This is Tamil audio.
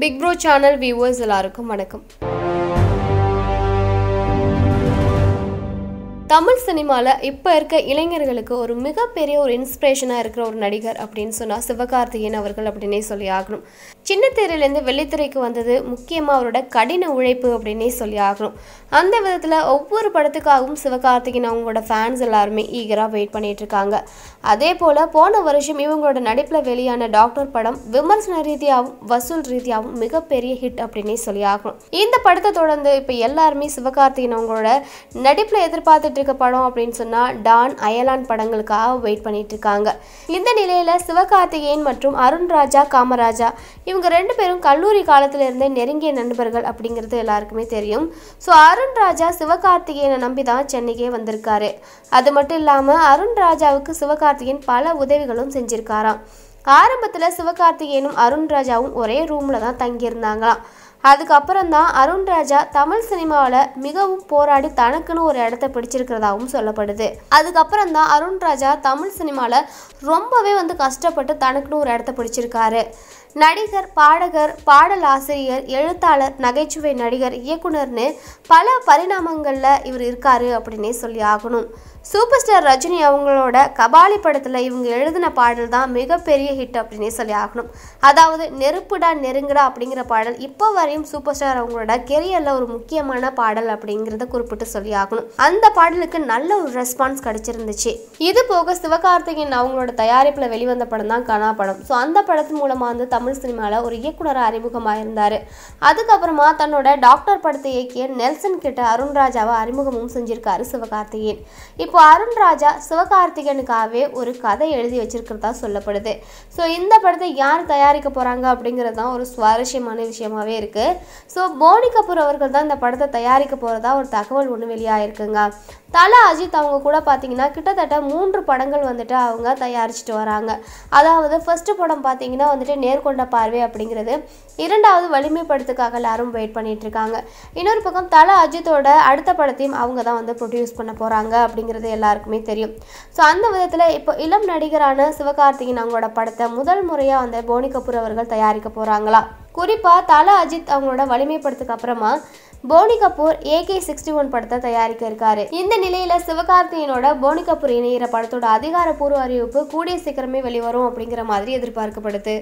பிக் ப்ரோ சேனல் வியூவர்ஸ் எல்லாருக்கும் வணக்கம் தமிழ் சினிமாவில் இப்போ இருக்க இளைஞர்களுக்கு ஒரு மிகப்பெரிய ஒரு இன்ஸ்பிரேஷனாக இருக்கிற ஒரு நடிகர் அப்படின்னு சொன்னால் சிவகார்த்திகேயன் அவர்கள் அப்படின்னே சொல்லி ஆகணும் சின்ன திரையிலேருந்து வெள்ளித்திரைக்கு வந்தது முக்கியமாக அவரோட கடின உழைப்பு அப்படின்னே சொல்லி ஆகணும் அந்த விதத்தில் ஒவ்வொரு படத்துக்காகவும் சிவகார்த்திகேயன் அவங்களோட ஃபேன்ஸ் எல்லாருமே ஈகராக வெயிட் பண்ணிட்டு இருக்காங்க அதே போல் போன வருஷம் இவங்களோட நடிப்பில் வெளியான டாக்டர் படம் விமர்சன ரீதியாகவும் வசூல் ரீதியாகவும் மிகப்பெரிய ஹிட் அப்படின்னே சொல்லி ஆகணும் இந்த படத்தை தொடர்ந்து இப்போ எல்லாருமே சிவகார்த்திகேயன் அவங்களோட நடிப்பில் எதிர்பார்த்துட்டு இருக்க படம் அப்படின்னு சொன்னால் டான் அயலான் படங்களுக்காக வெயிட் பண்ணிட்டு இருக்காங்க இந்த நிலையில் சிவகார்த்திகேயன் மற்றும் அருண் ராஜா காமராஜா இவங்க ரெண்டு பேரும் கல்லூரி காலத்திலிருந்தே நெருங்கிய நண்பர்கள் அப்படிங்கிறது எல்லாருக்குமே தெரியும் ஸோ அருண் ராஜா சிவகார்த்திகேயனை நம்பி தான் சென்னைக்கே வந்திருக்காரு அது மட்டும் இல்லாமல் ராஜாவுக்கு சிவகார்த்திகேயன் பல உதவிகளும் செஞ்சிருக்காராம் ஆரம்பத்தில் சிவகார்த்திகேயனும் அருண் ராஜாவும் ஒரே ரூமில் தான் தங்கியிருந்தாங்களாம் அதுக்கப்புறம் தான் அருண்ராஜா தமிழ் சினிமாவில் மிகவும் போராடி தனக்குன்னு ஒரு இடத்த பிடிச்சிருக்கிறதாகவும் சொல்லப்படுது அதுக்கப்புறம் தான் அருண்ராஜா தமிழ் சினிமாவில் ரொம்பவே வந்து கஷ்டப்பட்டு தனக்குன்னு ஒரு இடத்த பிடிச்சிருக்காரு நடிகர் பாடகர் பாடல் ஆசிரியர் எழுத்தாளர் நகைச்சுவை நடிகர் இயக்குனர்னு பல பரிணாமங்களில் இவர் இருக்காரு அப்படின்னே சொல்லி ஆகணும் சூப்பர் ஸ்டார் ரஜினி அவங்களோட கபாலி படத்தில் இவங்க எழுதின பாடல் தான் மிகப்பெரிய ஹிட் அப்படின்னே சொல்லி ஆகணும் அதாவது நெருப்புடா நெருங்குடா அப்படிங்கிற பாடல் இப்போ வரை கலையும் சூப்பர் ஸ்டார் அவங்களோட கெரியரில் ஒரு முக்கியமான பாடல் அப்படிங்கிறத குறிப்பிட்டு சொல்லி ஆகணும் அந்த பாடலுக்கு நல்ல ஒரு ரெஸ்பான்ஸ் கிடைச்சிருந்துச்சு இது போக சிவகார்த்திகேயன் அவங்களோட தயாரிப்பில் வெளிவந்த படம் தான் கனா படம் ஸோ அந்த படத்து மூலமாக வந்து தமிழ் சினிமாவில் ஒரு இயக்குனர் அறிமுகமாக இருந்தார் அதுக்கப்புறமா தன்னோட டாக்டர் படத்தை இயக்கிய நெல்சன் கிட்ட அருண்ராஜாவை அறிமுகமும் செஞ்சிருக்காரு சிவகார்த்திகேயன் இப்போ அருண்ராஜா சிவகார்த்திகேயனுக்காகவே ஒரு கதை எழுதி வச்சிருக்கிறதா சொல்லப்படுது ஸோ இந்த படத்தை யார் தயாரிக்க போகிறாங்க அப்படிங்கிறது தான் ஒரு சுவாரஸ்யமான விஷயமாவே இருக்குது இருக்கு ஸோ போனி கபூர் அவர்கள் தான் இந்த படத்தை தயாரிக்க போகிறதா ஒரு தகவல் ஒன்று வெளியாகிருக்குங்க தல அஜித் அவங்க கூட பார்த்தீங்கன்னா கிட்டத்தட்ட மூன்று படங்கள் வந்துட்டு அவங்க தயாரிச்சுட்டு வராங்க அதாவது ஃபஸ்ட்டு படம் பார்த்தீங்கன்னா வந்துட்டு நேர்கொண்ட பார்வை அப்படிங்கிறது இரண்டாவது வலிமைப்படுத்துக்காக எல்லாரும் வெயிட் பண்ணிட்டு இருக்காங்க இன்னொரு பக்கம் தல அஜித்தோட அடுத்த படத்தையும் அவங்க தான் வந்து ப்ரொடியூஸ் பண்ண போகிறாங்க அப்படிங்கிறது எல்லாருக்குமே தெரியும் ஸோ அந்த விதத்தில் இப்போ இளம் நடிகரான சிவகார்த்திகேயன் அவங்களோட படத்தை முதல் முறையாக வந்து போனி கபூர் அவர்கள் தயாரிக்க போகிறாங்களா குறிப்பாக தல அஜித் அவங்களோட வலிமைப்படுத்துக்கு அப்புறமா Boney Kapoor AK sixty one படத்தை தயாரிக்க இருக்காரு இந்த நிலையில சிவகார்த்தியனோட போனி கபூர் இணையிற படத்தோட அதிகாரப்பூர்வ அறிவிப்பு கூடிய சீக்கிரமே வெளிவரும் அப்படிங்கிற மாதிரி எதிர்பார்க்கப்படுது